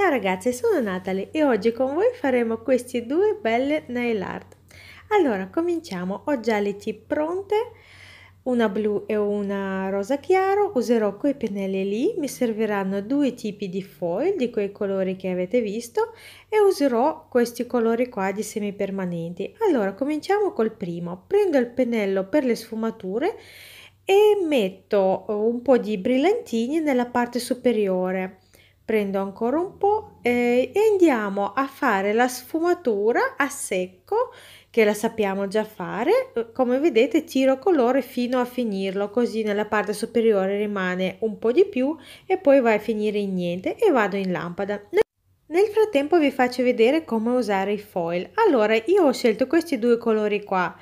Ciao ragazze, sono Natale e oggi con voi faremo queste due belle nail art. Allora, cominciamo. Ho già le tip pronte, una blu e una rosa chiaro. Userò quei pennelli lì, mi serviranno due tipi di foil di quei colori che avete visto e userò questi colori qua di semipermanenti. Allora, cominciamo col primo. Prendo il pennello per le sfumature e metto un po' di brillantini nella parte superiore prendo ancora un po' eh, e andiamo a fare la sfumatura a secco che la sappiamo già fare come vedete tiro colore fino a finirlo così nella parte superiore rimane un po di più e poi va a finire in niente e vado in lampada nel frattempo vi faccio vedere come usare i foil allora io ho scelto questi due colori qua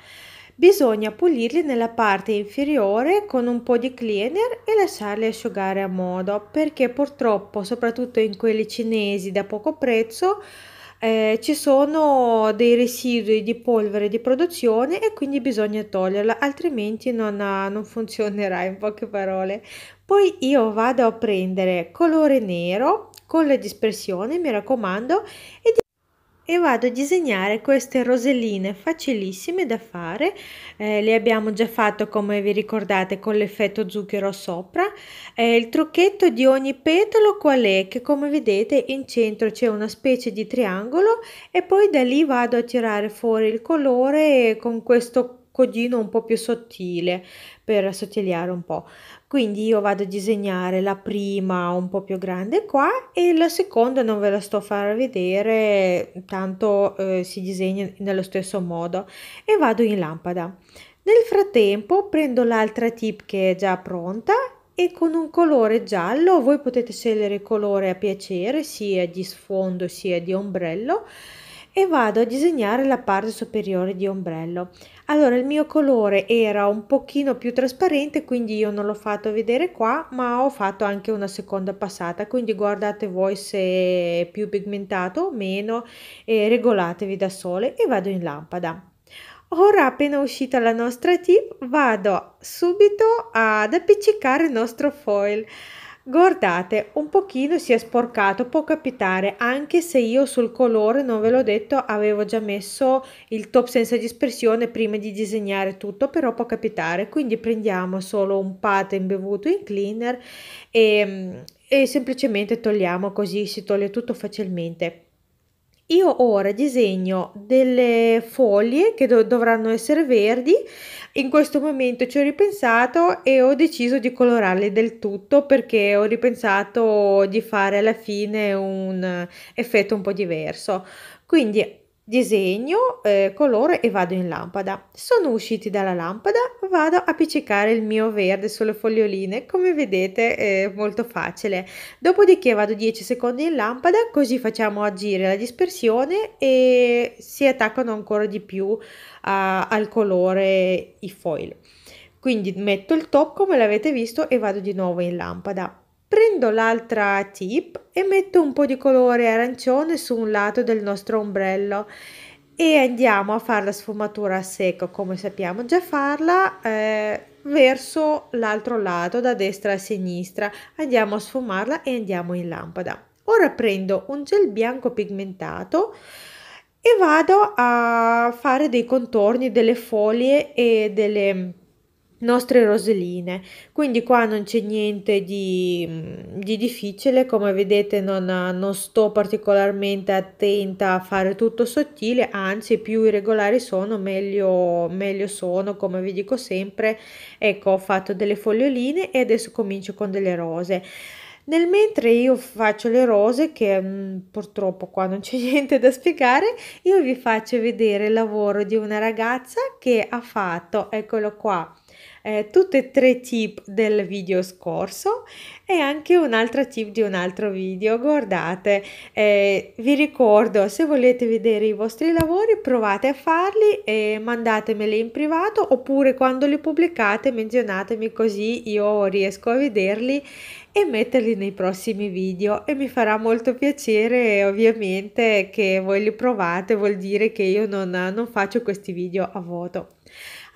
Bisogna pulirli nella parte inferiore con un po' di cleaner e lasciarli asciugare a modo perché purtroppo soprattutto in quelli cinesi da poco prezzo eh, ci sono dei residui di polvere di produzione e quindi bisogna toglierla altrimenti non, ha, non funzionerà in poche parole poi io vado a prendere colore nero con la dispersione mi raccomando e e vado a disegnare queste roselline facilissime da fare eh, le abbiamo già fatto come vi ricordate con l'effetto zucchero sopra eh, il trucchetto di ogni petalo qual è che come vedete in centro c'è una specie di triangolo e poi da lì vado a tirare fuori il colore con questo codino un po' più sottile per sottiliare un po'. Quindi io vado a disegnare la prima un po' più grande qua e la seconda non ve la sto a far vedere, tanto eh, si disegna nello stesso modo e vado in lampada. Nel frattempo prendo l'altra tip che è già pronta e con un colore giallo, voi potete scegliere il colore a piacere sia di sfondo sia di ombrello, e vado a disegnare la parte superiore di ombrello. Allora il mio colore era un pochino più trasparente quindi io non l'ho fatto vedere qua ma ho fatto anche una seconda passata quindi guardate voi se è più pigmentato o meno e regolatevi da sole e vado in lampada. Ora appena uscita la nostra tip vado subito ad appiccicare il nostro foil. Guardate, un pochino si è sporcato, può capitare, anche se io sul colore, non ve l'ho detto, avevo già messo il top senza dispersione prima di disegnare tutto, però può capitare. Quindi prendiamo solo un pad imbevuto in cleaner e, mm, e semplicemente togliamo così si toglie tutto facilmente. Io ora disegno delle foglie che do- dovranno essere verdi, in questo momento ci ho ripensato e ho deciso di colorarle del tutto perché ho ripensato di fare alla fine un effetto un po' diverso. Quindi disegno, eh, colore e vado in lampada. Sono usciti dalla lampada, vado a appiccicare il mio verde sulle foglioline, come vedete è molto facile. Dopodiché vado 10 secondi in lampada, così facciamo agire la dispersione e si attaccano ancora di più uh, al colore i foil. Quindi metto il top come l'avete visto e vado di nuovo in lampada. Prendo l'altra tip e metto un po' di colore arancione su un lato del nostro ombrello e andiamo a fare la sfumatura a secco come sappiamo già farla eh, verso l'altro lato da destra a sinistra andiamo a sfumarla e andiamo in lampada ora prendo un gel bianco pigmentato e vado a fare dei contorni delle foglie e delle nostre roseline quindi qua non c'è niente di, mm, di difficile come vedete non, non, sto particolarmente attenta a fare tutto sottile anzi più irregolari sono meglio, meglio sono come vi dico sempre ecco ho fatto delle foglioline e adesso comincio con delle rose nel mentre io faccio le rose, che mh, mm, purtroppo qua non c'è niente da spiegare, io vi faccio vedere il lavoro di una ragazza che ha fatto, eccolo qua, eh, tutte e tre tip del video scorso e anche un'altra tip di un altro video. Guardate, eh, vi ricordo se volete vedere i vostri lavori provate a farli e mandatemeli in privato oppure quando li pubblicate menzionatemi così io riesco a vederli e metterli nei prossimi video e mi farà molto piacere ovviamente che voi li provate vuol dire che io non, non faccio questi video a voto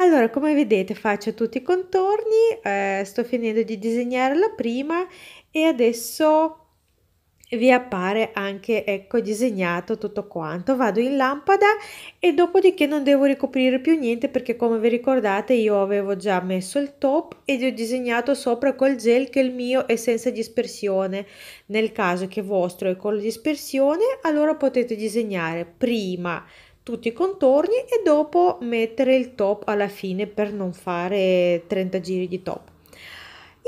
allora, come vedete faccio tutti i contorni, eh, sto finendo di disegnare la prima e adesso vi appare anche ecco disegnato tutto quanto vado in lampada e dopodiché non devo ricoprire più niente perché come vi ricordate io avevo già messo il top ed ho disegnato sopra col gel che il mio è senza dispersione nel caso che vostro è con dispersione allora potete disegnare prima tutti i contorni e dopo mettere il top alla fine per non fare 30 giri di top.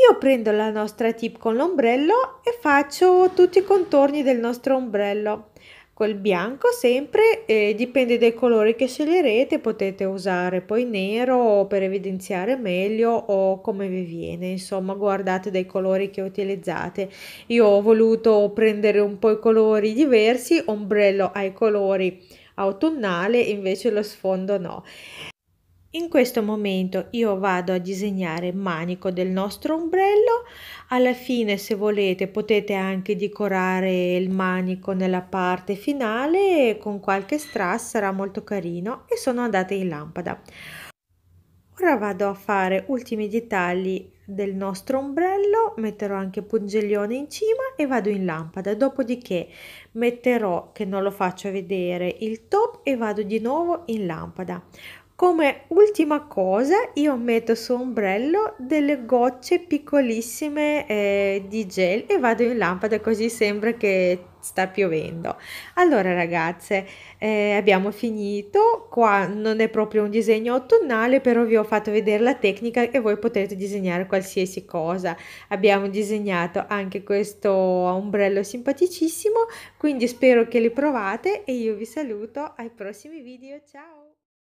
Io prendo la nostra tip con l'ombrello e faccio tutti i contorni del nostro ombrello. Col bianco sempre, eh, dipende dai colori che sceglierete, potete usare poi nero per evidenziare meglio o come vi viene, insomma guardate dai colori che utilizzate. Io ho voluto prendere un po' i colori diversi, ombrello ai colori autunnale invece lo sfondo no. In questo momento io vado a disegnare il manico del nostro ombrello, alla fine se volete potete anche decorare il manico nella parte finale con qualche strass, sarà molto carino e sono andata in lampada. Ora vado a fare ultimi dettagli del nostro ombrello, metterò anche pungiglione in cima e vado in lampada, dopodiché metterò, che non lo faccio vedere, il top e vado di nuovo in lampada. Come ultima cosa io metto su ombrello delle gocce piccolissime eh, di gel e vado in lampada così sembra che sta piovendo. Allora ragazze eh, abbiamo finito, qua non è proprio un disegno autunnale però vi ho fatto vedere la tecnica e voi potete disegnare qualsiasi cosa. Abbiamo disegnato anche questo ombrello simpaticissimo quindi spero che li provate e io vi saluto ai prossimi video, ciao!